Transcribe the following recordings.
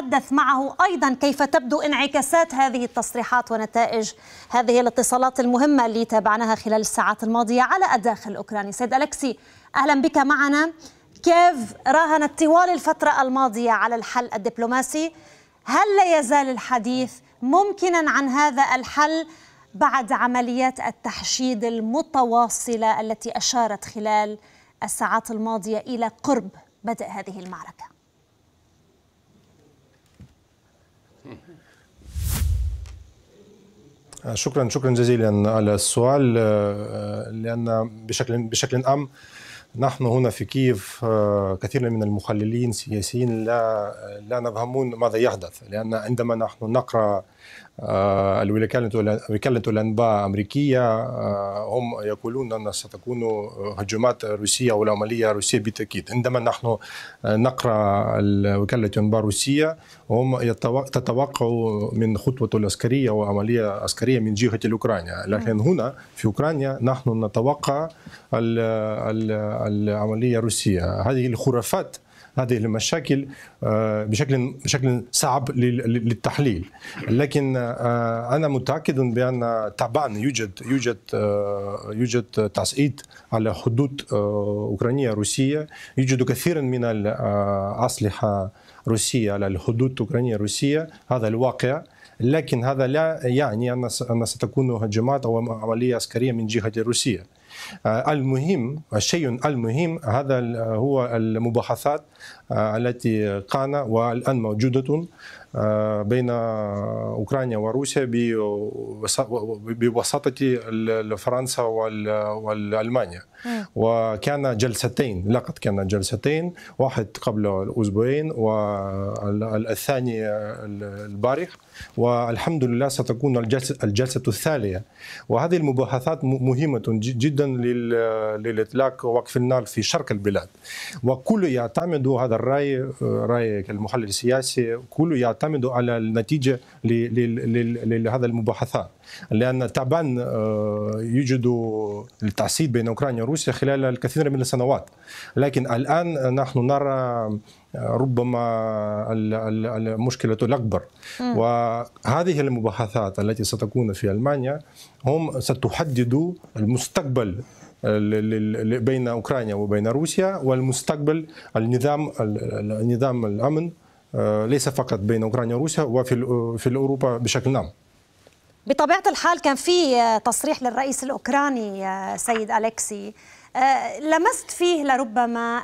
نتحدث معه أيضا كيف تبدو انعكاسات هذه التصريحات ونتائج هذه الاتصالات المهمة اللي تابعناها خلال الساعات الماضية على الداخل الأوكراني سيد ألكسي أهلا بك معنا كيف راهنت طوال الفترة الماضية على الحل الدبلوماسي هل لا يزال الحديث ممكنا عن هذا الحل بعد عمليات التحشيد المتواصلة التي أشارت خلال الساعات الماضية إلى قرب بدء هذه المعركة آه، شكرا شكرا جزيلا على السؤال آه، آه، لان بشكل بشكل عام نحن هنا في كييف كثير من المخللين السياسيين لا لا نفهمون ماذا يحدث لان عندما نحن نقرا الوكالة الأنباء الأمريكية آه، هم يقولون أن ستكون هجمات روسية أو العملية الروسية بالتأكيد عندما نحن آه، نقرأ وكالة الأنباء الروسية هم تتوقعوا من خطوة العسكرية وعملية عسكرية من جهة الأوكرانيا لكن نعم. هنا في أوكرانيا نحن نتوقع العملية الروسية هذه الخرافات هذه المشاكل آه، بشكل بشكل صعب للتحليل لكن آه، انا متاكد بان طبعا يوجد يوجد آه، يوجد تصعيد على حدود اوكرانيه روسيه يوجد كثيرا من الاسلحه روسيه على الحدود الاوكرانيه الروسيه هذا الواقع لكن هذا لا يعني ان ستكون هجمات او عمليه عسكريه من جهه روسيا آه، المهم الشيء المهم هذا هو المباحثات آه، التي قانا والآن موجودة آه، بين أوكرانيا وروسيا بوساطة فرنسا وألمانيا وكان جلستين لقد كان جلستين واحد قبل أسبوعين والثاني البارح والحمد لله ستكون الجلسة الثالثة وهذه المباحثات مهمة جدا للإطلاق وقف النار في شرق البلاد وكل يعتمد هذا الرأي رأي المحلل السياسي كل يعتمد على النتيجة لهذا المباحثات لأن تعبان آه، يوجد التعصيب بين أوكرانيا وروسيا خلال الكثير من السنوات لكن الآن نحن نرى آه، ربما المشكلة الأكبر وهذه المباحثات التي ستكون في ألمانيا هم ستحدد المستقبل آه، بين أوكرانيا وبين روسيا والمستقبل النظام النظام الأمن ليس فقط بين أوكرانيا وروسيا وفي في أوروبا بشكل عام بطبيعه الحال كان في آه، تصريح للرئيس الاوكراني آه، سيد الكسي آه، لمست فيه لربما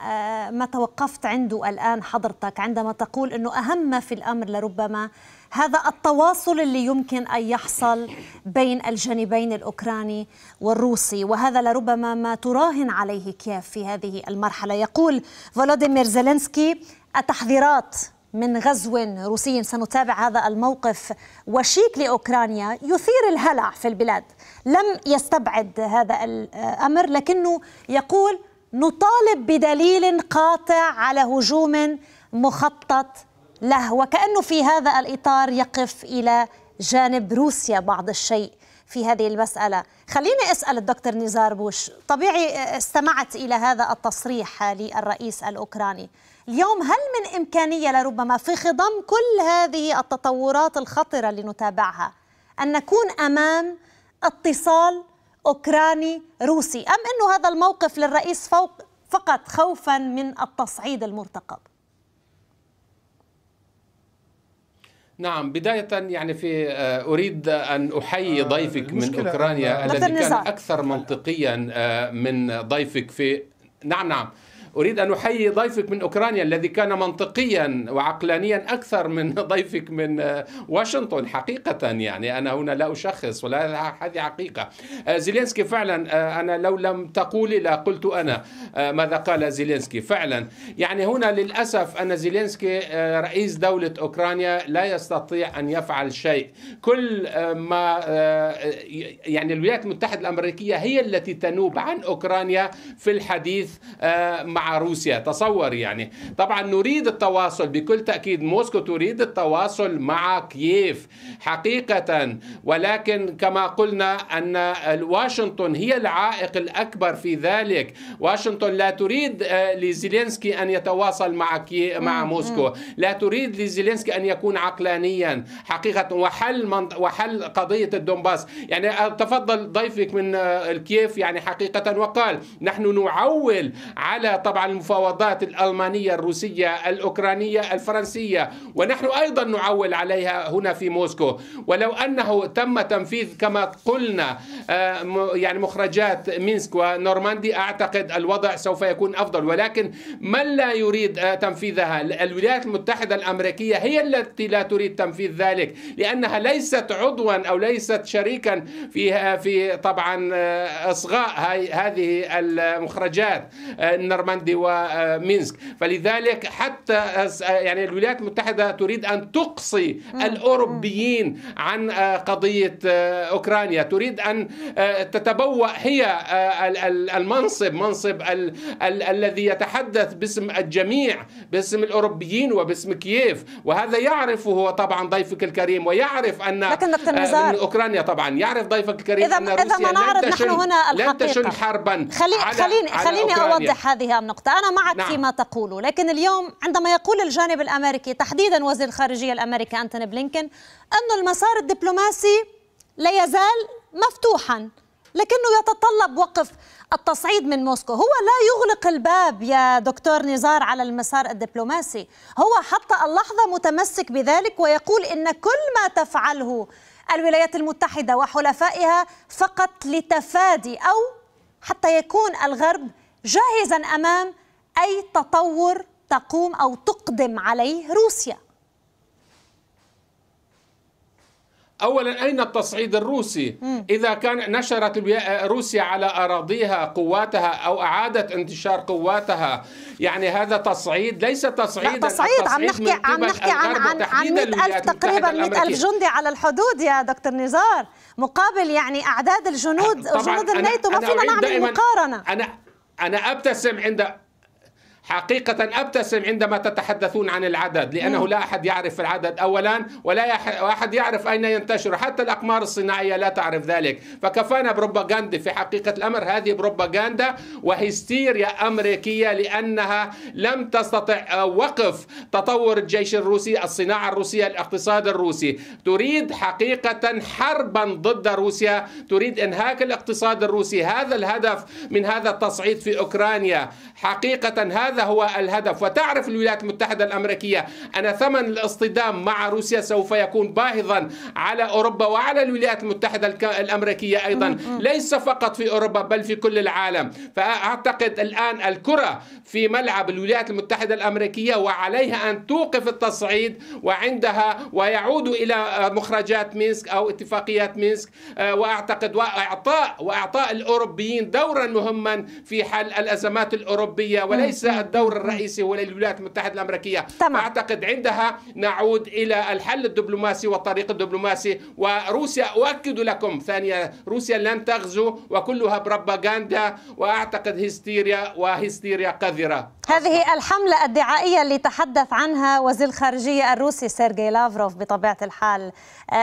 ما توقفت عنده الان حضرتك عندما تقول انه اهم ما في الامر لربما هذا التواصل اللي يمكن ان يحصل بين الجانبين الاوكراني والروسي وهذا لربما ما تراهن عليه كيف في هذه المرحله يقول فولوديمير زيلينسكي التحذيرات من غزو روسي سنتابع هذا الموقف وشيك لاوكرانيا يثير الهلع في البلاد لم يستبعد هذا الامر لكنه يقول نطالب بدليل قاطع على هجوم مخطط له وكانه في هذا الاطار يقف الى جانب روسيا بعض الشيء في هذه المسألة خليني أسأل الدكتور نزار بوش طبيعي استمعت إلى هذا التصريح للرئيس الأوكراني اليوم هل من إمكانية لربما في خضم كل هذه التطورات الخطرة اللي نتابعها أن نكون أمام اتصال أوكراني روسي أم أنه هذا الموقف للرئيس فوق فقط خوفا من التصعيد المرتقب نعم بداية يعني في آه، أريد أن أحيي آه، ضيفك من أوكرانيا الذي كان أكثر منطقيا آه، من ضيفك في نعم نعم أريد أن أحيي ضيفك من أوكرانيا الذي كان منطقيا وعقلانيا أكثر من ضيفك من آه، واشنطن حقيقة يعني أنا هنا لا أشخص ولا هذه حقيقة آه، زيلينسكي فعلا آه، أنا لو لم تقولي لقلت أنا ماذا قال زيلينسكي فعلا يعني هنا للأسف أن زيلينسكي رئيس دولة أوكرانيا لا يستطيع أن يفعل شيء كل ما يعني الولايات المتحدة الأمريكية هي التي تنوب عن أوكرانيا في الحديث مع مع روسيا تصور يعني طبعا نريد التواصل بكل تأكيد موسكو تريد التواصل مع كييف حقيقة ولكن كما قلنا أن واشنطن هي العائق الأكبر في ذلك واشنطن لا تريد آه، لزيلينسكي أن يتواصل مع مع موسكو لا تريد لزيلينسكي أن يكون عقلانيا حقيقة وحل من وحل قضية الدنباس يعني آه، تفضل ضيفك من آه، الكييف يعني حقيقة وقال نحن نعول على طبعا المفاوضات الألمانية الروسية الأوكرانية الفرنسية ونحن أيضا نعول عليها هنا في موسكو ولو أنه تم تنفيذ كما قلنا آه، يعني مخرجات مينسك ونورماندي أعتقد الوضع سوف يكون أفضل ولكن من لا يريد آه، تنفيذها الولايات المتحدة الأمريكية هي التي لا تريد تنفيذ ذلك لأنها ليست عضوا أو ليست شريكا في آه، في طبعا إصغاء هذه المخرجات النورماندي بوغراندي ومينسك فلذلك حتى يعني الولايات المتحدة تريد أن تقصي الأوروبيين عن آه، قضية آه، أوكرانيا تريد أن آه، تتبوأ هي المنصب منصب ال ال الذي يتحدث باسم الجميع باسم الأوروبيين وباسم كييف وهذا يعرفه طبعا ضيفك الكريم ويعرف أن لكن دكتور نزار أوكرانيا طبعا يعرف ضيفك الكريم إذا أن روسيا إذا ما نعرض نحن هنا الحقيقة لن تشن حربا خلي على خليني, على خليني أوضح هذه النقطة النقطة أنا معك نعم. فيما تقوله لكن اليوم عندما يقول الجانب الأمريكي تحديدا وزير الخارجية الأمريكي أنتوني بلينكن أن المسار الدبلوماسي لا يزال مفتوحا لكنه يتطلب وقف التصعيد من موسكو هو لا يغلق الباب يا دكتور نزار على المسار الدبلوماسي هو حتى اللحظة متمسك بذلك ويقول إن كل ما تفعله الولايات المتحدة وحلفائها فقط لتفادي أو حتى يكون الغرب جاهزا امام اي تطور تقوم او تقدم عليه روسيا اولا اين التصعيد الروسي مم. اذا كان نشرت روسيا على اراضيها قواتها او اعادت انتشار قواتها يعني هذا تصعيد ليس تصعيد تصعيد عم نحكي عم نحكي عن عن, عن 100000 تقريبا 100000 جندي على الحدود يا دكتور نزار مقابل يعني اعداد الجنود جنود الناتو ما فينا نعمل مقارنه أنا أنا أبتسم عند حقيقة أبتسم عندما تتحدثون عن العدد لأنه لا أحد يعرف العدد أولا ولا أحد يعرف أين ينتشر حتى الأقمار الصناعية لا تعرف ذلك فكفانا بروباغندا في حقيقة الأمر هذه بروباغندا وهستيريا أمريكية لأنها لم تستطع وقف تطور الجيش الروسي الصناعة الروسية الاقتصاد الروسي تريد حقيقة حربا ضد روسيا تريد إنهاك الاقتصاد الروسي هذا الهدف من هذا التصعيد في أوكرانيا حقيقة هذا هذا هو الهدف وتعرف الولايات المتحدة الأمريكية أن ثمن الاصطدام مع روسيا سوف يكون باهظا على أوروبا وعلى الولايات المتحدة الأمريكية أيضا ليس فقط في أوروبا بل في كل العالم فأعتقد الآن الكرة في ملعب الولايات المتحدة الأمريكية وعليها أن توقف التصعيد وعندها ويعود إلى مخرجات مينسك أو اتفاقيات مينسك آه، وأعتقد وإعطاء وإعطاء الأوروبيين دورا مهما في حل الأزمات الأوروبية وليس الدور الرئيسي هو للولايات المتحده الامريكيه تمام. اعتقد عندها نعود الى الحل الدبلوماسي والطريق الدبلوماسي وروسيا اؤكد لكم ثانيه روسيا لن تغزو وكلها بروباغندا واعتقد هستيريا وهستيريا قذره هذه الحمله الدعائيه اللي تحدث عنها وزير الخارجيه الروسي سيرجي لافروف بطبيعه الحال آه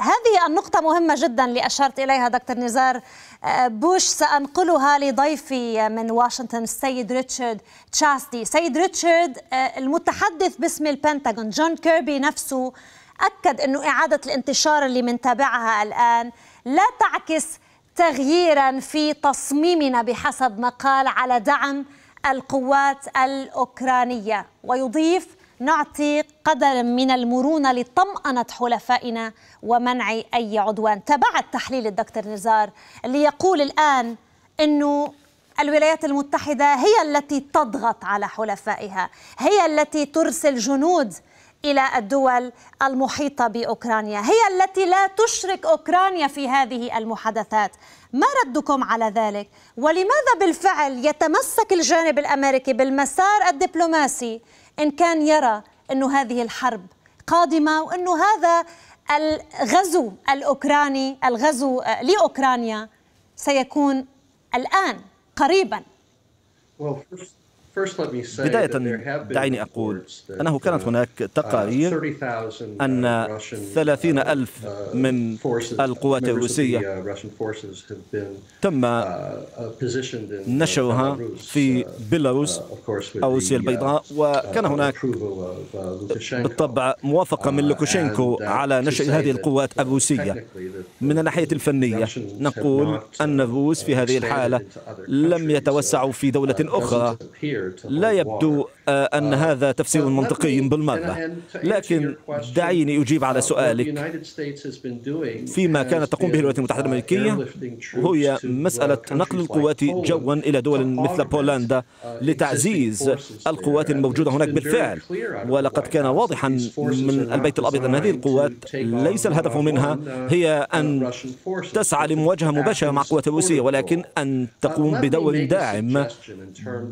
هذه النقطه مهمه جدا اللي اشرت اليها دكتور نزار آه، بوش سأنقلها لضيفي من واشنطن السيد ريتشارد تشاستي سيد ريتشارد آه، المتحدث باسم البنتاغون جون كيربي نفسه أكد أنه إعادة الانتشار اللي تابعها الآن لا تعكس تغييرا في تصميمنا بحسب ما قال على دعم القوات الأوكرانية ويضيف نعطي قدر من المرونة لطمأنة حلفائنا ومنع أي عدوان تابعت تحليل الدكتور نزار اللي يقول الآن أنه الولايات المتحدة هي التي تضغط على حلفائها هي التي ترسل جنود الى الدول المحيطه باوكرانيا، هي التي لا تشرك اوكرانيا في هذه المحادثات، ما ردكم على ذلك؟ ولماذا بالفعل يتمسك الجانب الامريكي بالمسار الدبلوماسي ان كان يرى أن هذه الحرب قادمه وأن هذا الغزو الاوكراني، الغزو لاوكرانيا سيكون الان قريبا بداية دعيني أقول أنه كانت uh, هناك تقارير uh, uh, أن ثلاثين ألف من القوات الروسية تم نشرها في بيلاروس أو روسيا البيضاء وكان هناك بالطبع موافقة من لوكوشينكو على نشر هذه القوات الروسية من الناحية الفنية نقول أن الروس في هذه الحالة لم يتوسعوا في دولة أخرى لا يبدو أن آه، هذا تفسير منطقي بالمرة لكن دعيني أجيب على سؤالك فيما كانت تقوم به الولايات المتحدة الأمريكية هي مسألة نقل القوات جوا إلى دول مثل uh, بولندا لتعزيز القوات الموجودة هناك بالفعل ولقد كان واضحا من البيت الأبيض أن هذه القوات ليس الهدف منها uh, هي uh, أن تسعى لمواجهة مباشرة مع القوات الروسية ولكن أن تقوم بدور داعم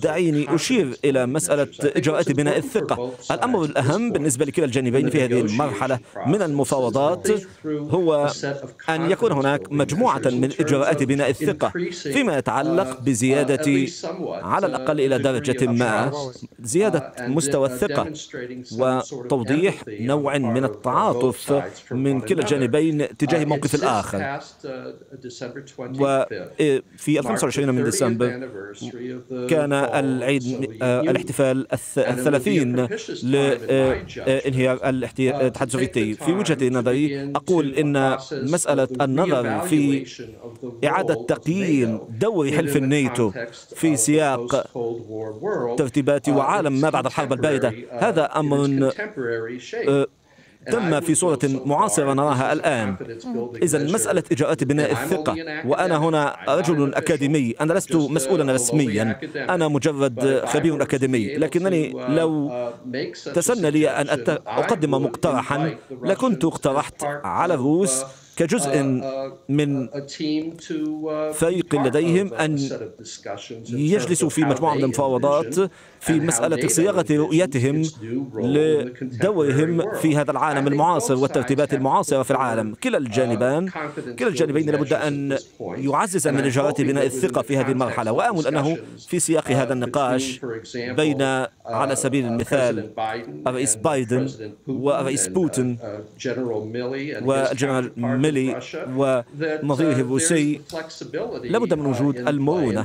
دعيني أشير إلى مسألة إجراءات بناء الثقة الأمر الأهم بالنسبة لكلا الجانبين في هذه المرحلة من المفاوضات هو أن يكون هناك مجموعة من إجراءات بناء الثقة فيما يتعلق بزيادة على الأقل إلى درجة ما زيادة مستوى الثقة وتوضيح نوع من التعاطف من كلا الجانبين تجاه موقف الآخر وفي إيه، 25 من ديسمبر كان العيد آه، الاحتفال الثلاثين لانهيار الاتحاد السوفيتي في وجهة نظري أقول إن مسألة النظر في إعادة تقييم دور حلف الناتو في سياق ترتيبات وعالم ما بعد الحرب الباردة uh, هذا uh, أمر تم في صورة معاصرة نراها الآن إذا مسألة إجراءات بناء الثقة وأنا هنا رجل أكاديمي أنا لست مسؤولا رسميا أنا مجرد خبير أكاديمي لكنني لو تسنى لي أن أقدم مقترحا لكنت اقترحت على الروس كجزء uh, uh, من uh, فيق لديهم أن يجلسوا في مجموعة من المفاوضات في مسألة صياغة رؤيتهم لدورهم في هذا العالم المعاصر والترتيبات المعاصرة في العالم كلا الجانبان كلا الجانبين لابد أن يعزز من إجراءات بناء الثقة في هذه المرحلة وآمل أنه في سياق هذا النقاش بين على سبيل المثال الرئيس بايدن والرئيس بوتين والجنرال ميلي ملي ونظيره بوسي لابد من وجود uh, uh, المرونة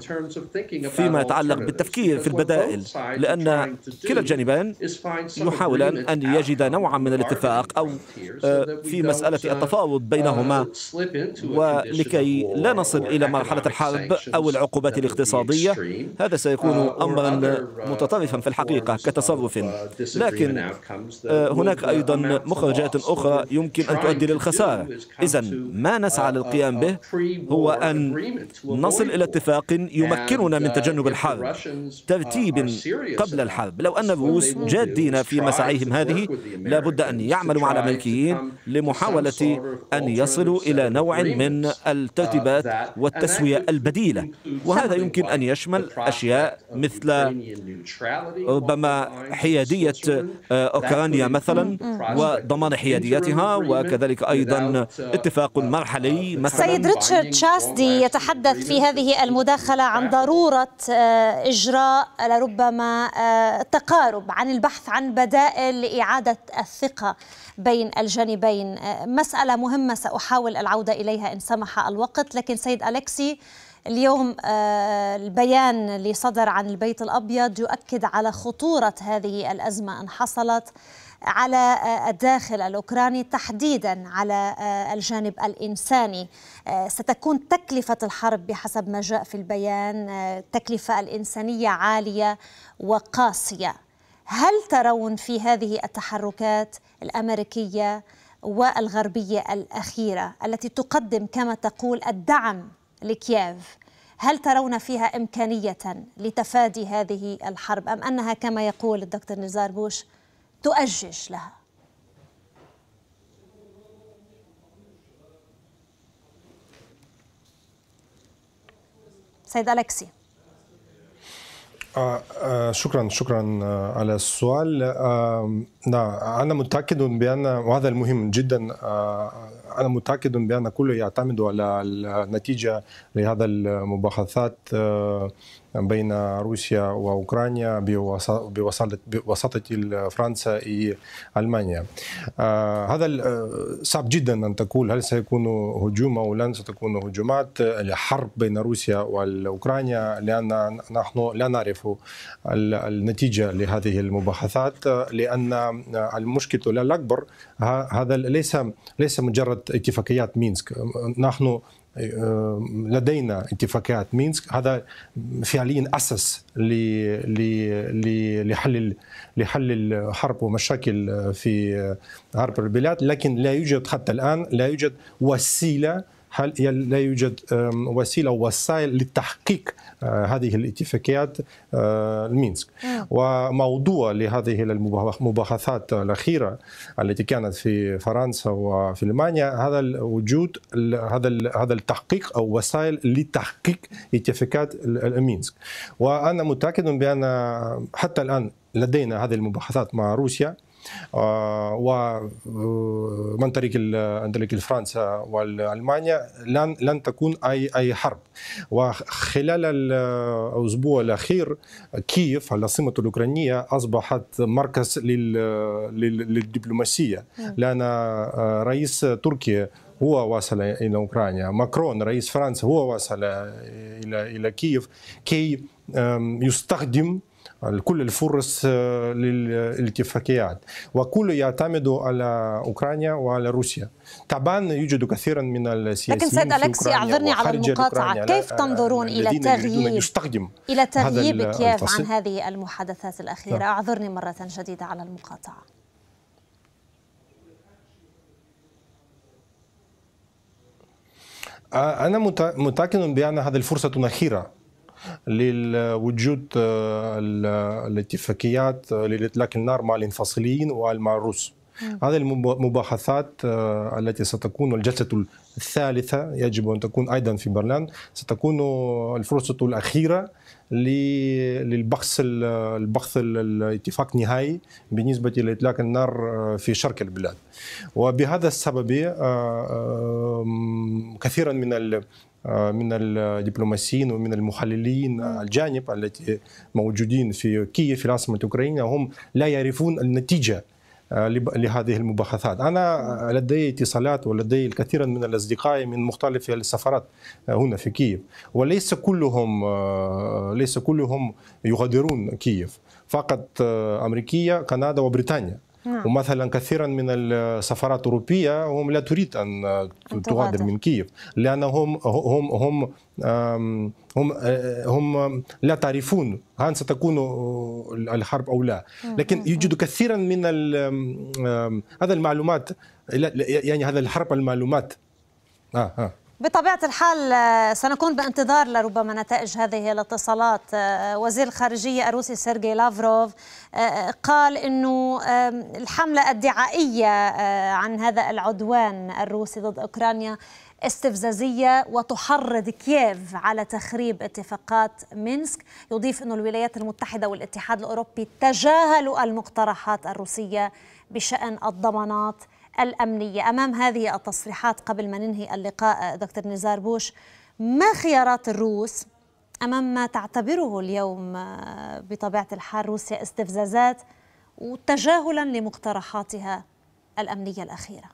فيما يتعلق بالتفكير في البدائل لأن كلا الجانبان يحاولان أن يجد نوعا من الاتفاق أو آه، في مسألة uh, التفاوض بينهما ولكي لا نصل إلى مرحلة الحرب أو العقوبات الاقتصادية هذا سيكون أمرا متطرفا في الحقيقة كتصرف لكن آه، هناك أيضا مخرجات أخرى يمكن أن تؤدي للخسارة إذا ما نسعى uh, للقيام uh, به uh, هو أن نصل إلى اتفاق يمكننا من تجنب الحرب ترتيب قبل الحرب لو أن الروس جادين في مساعيهم هذه لابد أن يعملوا مع الأمريكيين لمحاولة أن يصلوا إلى نوع من الترتيبات والتسوية البديلة وهذا يمكن أن يشمل أشياء مثل ربما حيادية أوكرانيا مثلا وضمان حياديتها وكذلك أيضا اتفاق مرحلي مثلا سيد ريتشارد شاستي يتحدث في هذه المداخلة عن ضرورة آه، إجراء لربما آه، تقارب عن البحث عن بدائل لإعادة الثقة بين الجانبين آه، مسألة مهمة سأحاول العودة إليها إن سمح الوقت لكن سيد أليكسي اليوم البيان اللي صدر عن البيت الأبيض يؤكد على خطورة هذه الأزمة أن حصلت على آه، الداخل الاوكراني تحديدا على آه، الجانب الانساني آه، ستكون تكلفه الحرب بحسب ما جاء في البيان التكلفه الانسانيه عاليه وقاسيه هل ترون في هذه التحركات الامريكيه والغربيه الاخيره التي تقدم كما تقول الدعم لكييف هل ترون فيها إمكانية لتفادي هذه الحرب أم أنها كما يقول الدكتور نزار بوش تؤجج لها سيد ألكسي آه آه شكرا شكرا آه على السؤال نعم أنا متأكد بأن وهذا المهم جدا آه، انا متاكد بان كله يعتمد على النتيجه لهذا المباحثات آه، بين روسيا واوكرانيا بوساطه بوساطه فرنسا والمانيا. آه، هذا آه، صعب جدا ان تقول هل سيكون هجوم او لن ستكون هجومات الحرب بين روسيا واوكرانيا لان نحن لا نعرف النتيجه لهذه المباحثات لان المشكله الاكبر هذا ليس ليس مجرد اتفاقيات مينسك نحن آه، لدينا اتفاقيات مينسك هذا فعليا اسس لحل لحل الحرب ومشاكل في غرب آه، البلاد لكن لا يوجد حتى الان لا يوجد وسيله هل لا يوجد وسيله وسائل لتحقيق آه، هذه الاتفاقيات المينسك آه، نعم. وموضوع لهذه المباحثات الاخيره التي كانت في فرنسا وفي المانيا هذا وجود هذا هذا التحقيق او وسائل لتحقيق اتفاقيات المينسك وانا متاكد بان حتى الان لدينا هذه المباحثات مع روسيا آه، ومن طريق عن طريق فرنسا والمانيا لن لن تكون اي اي حرب وخلال الاسبوع الاخير كييف العاصمه الاوكرانيه اصبحت مركز للدبلوماسيه لان آه، رئيس تركيا هو وصل الى اوكرانيا ماكرون رئيس فرنسا هو وصل الى الى كييف كي يستخدم كل الفرص آه، للاتفاقيات وكل يعتمد على اوكرانيا وعلى روسيا طبعا يوجد كثيرا من السياسيين لكن سيد الكسي اعذرني على المقاطعه كيف آه، تنظرون الى تغييب يستخدم الى تغييب كييف عن هذه المحادثات الاخيره لا. نعم. اعذرني مره جديده على المقاطعه آه، انا متاكد بان هذه الفرصه اخيره لوجود آه، الاتفاقيات آه، لإطلاق النار مع الانفصاليين ومع الروس هذه المباحثات آه، التي ستكون الجلسة الثالثة يجب أن تكون أيضا في برلين ستكون الفرصة الأخيرة للبحث البحث الاتفاق نهائي بالنسبة لإطلاق النار في شرق البلاد وبهذا السبب كثيرا من آه، من الدبلوماسيين ومن المحللين آه، الجانب التي موجودين في كييف في العاصمة الأوكرانية هم لا يعرفون النتيجة آه، لهذه المباحثات أنا لدي اتصالات ولدي الكثير من الأصدقاء من مختلف السفارات هنا في كييف وليس كلهم ليس كلهم يغادرون كييف فقط أمريكية كندا وبريطانيا نعم. ومثلا كثيرا من السفارات الاوروبيه هم لا تريد ان, تغادر من كييف لانهم هم هم هم آه، هم لا تعرفون هل ستكون الحرب او لا لكن يوجد كثيرا من هذا المعلومات يعني هذا الحرب المعلومات اه اه بطبيعة الحال آه، سنكون بانتظار لربما نتائج هذه الاتصالات آه، آه، وزير الخارجية الروسي سيرجي لافروف قال أنه الحملة الدعائية عن هذا العدوان الروسي ضد أوكرانيا استفزازية وتحرض كييف على تخريب اتفاقات مينسك يضيف أن الولايات المتحدة والاتحاد الأوروبي تجاهلوا المقترحات الروسية بشأن الضمانات الأمنية أمام هذه التصريحات قبل ما ننهي اللقاء دكتور نزار بوش ما خيارات الروس أمام ما تعتبره اليوم آه، بطبيعة الحال روسيا استفزازات وتجاهلا لمقترحاتها الأمنية الأخيرة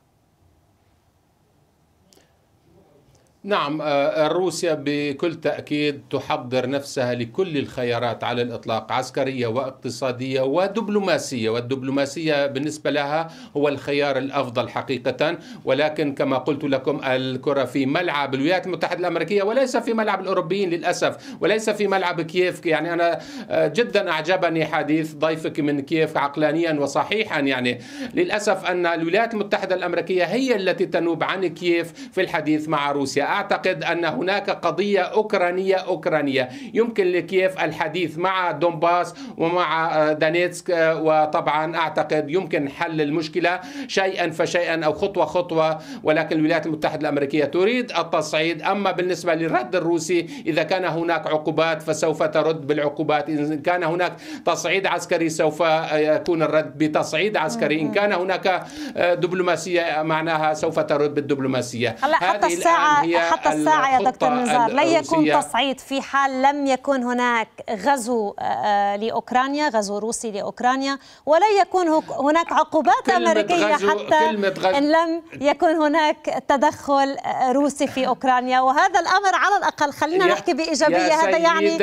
نعم آه، روسيا بكل تأكيد تحضر نفسها لكل الخيارات على الإطلاق عسكرية واقتصادية ودبلوماسية والدبلوماسية بالنسبة لها هو الخيار الأفضل حقيقة ولكن كما قلت لكم الكرة في ملعب الولايات المتحدة الأمريكية وليس في ملعب الأوروبيين للأسف وليس في ملعب كييف يعني أنا آه، جدا أعجبني حديث ضيفك من كييف عقلانيا وصحيحا يعني للأسف أن الولايات المتحدة الأمريكية هي التي تنوب عن كييف في الحديث مع روسيا اعتقد ان هناك قضيه اوكرانيه اوكرانيه يمكن لكييف الحديث مع دونباس ومع آه، دانيتسك آه، وطبعا اعتقد يمكن حل المشكله شيئا فشيئا او خطوه خطوه ولكن الولايات المتحده الامريكيه تريد التصعيد اما بالنسبه للرد الروسي اذا كان هناك عقوبات فسوف ترد بالعقوبات ان كان هناك تصعيد عسكري سوف آه، يكون الرد بتصعيد عسكري ان كان هناك دبلوماسيه معناها سوف ترد بالدبلوماسيه هذه الساعه هي حتى الساعة يا دكتور نزار لن يكون تصعيد في حال لم يكن هناك غزو آه، آه، لأوكرانيا غزو روسي لأوكرانيا ولا يكون هناك عقوبات أمريكية حتى إن لم يكن هناك تدخل آه، روسي في أوكرانيا وهذا الأمر على الأقل خلينا نحكي بإيجابية هذا يعني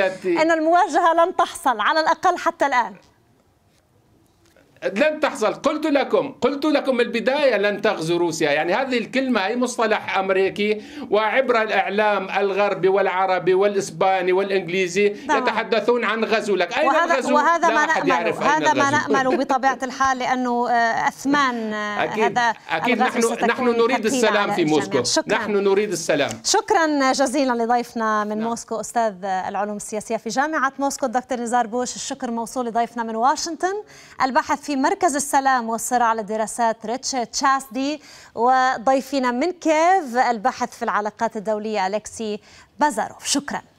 أن المواجهة لن تحصل على الأقل حتى الآن لن تحصل قلت لكم قلت لكم من البداية لن تغزو روسيا يعني هذه الكلمة هي مصطلح أمريكي وعبر الإعلام الغربي والعربي والإسباني والإنجليزي طبعا. يتحدثون عن غزو لك أين وهذا الغزو وهذا ما نأمل هذا ما نأمل بطبيعة الحال لأنه آه، أثمان آه، أكيد. هذا أكيد نحن, نحن نريد السلام في موسكو شكرا. نحن نريد السلام شكرا جزيلا لضيفنا من نعم. موسكو أستاذ العلوم السياسية في جامعة موسكو الدكتور نزار بوش الشكر موصول لضيفنا من واشنطن البحث في مركز السلام والصراع للدراسات ريتشارد تشاسدي وضيفنا من كيف الباحث في العلاقات الدولية ألكسي بازاروف شكراً